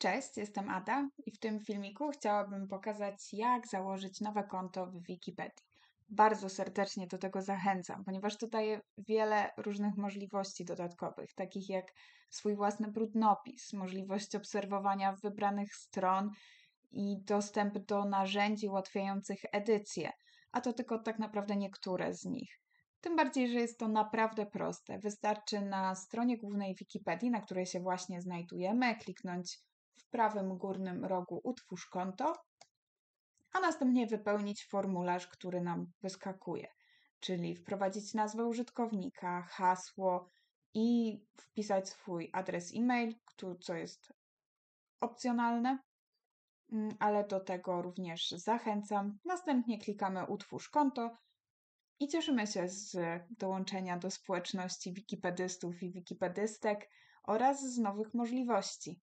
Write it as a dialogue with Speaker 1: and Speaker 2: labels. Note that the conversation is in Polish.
Speaker 1: Cześć, jestem Ada i w tym filmiku chciałabym pokazać, jak założyć nowe konto w Wikipedii. Bardzo serdecznie do tego zachęcam, ponieważ to daje wiele różnych możliwości dodatkowych, takich jak swój własny brudnopis, możliwość obserwowania wybranych stron i dostęp do narzędzi ułatwiających edycję, a to tylko tak naprawdę niektóre z nich. Tym bardziej, że jest to naprawdę proste. Wystarczy na stronie głównej Wikipedii, na której się właśnie znajdujemy, kliknąć w prawym górnym rogu utwórz konto, a następnie wypełnić formularz, który nam wyskakuje, czyli wprowadzić nazwę użytkownika, hasło i wpisać swój adres e-mail, co jest opcjonalne, mm, ale do tego również zachęcam. Następnie klikamy utwórz konto i cieszymy się z dołączenia do społeczności wikipedystów i wikipedystek oraz z nowych możliwości.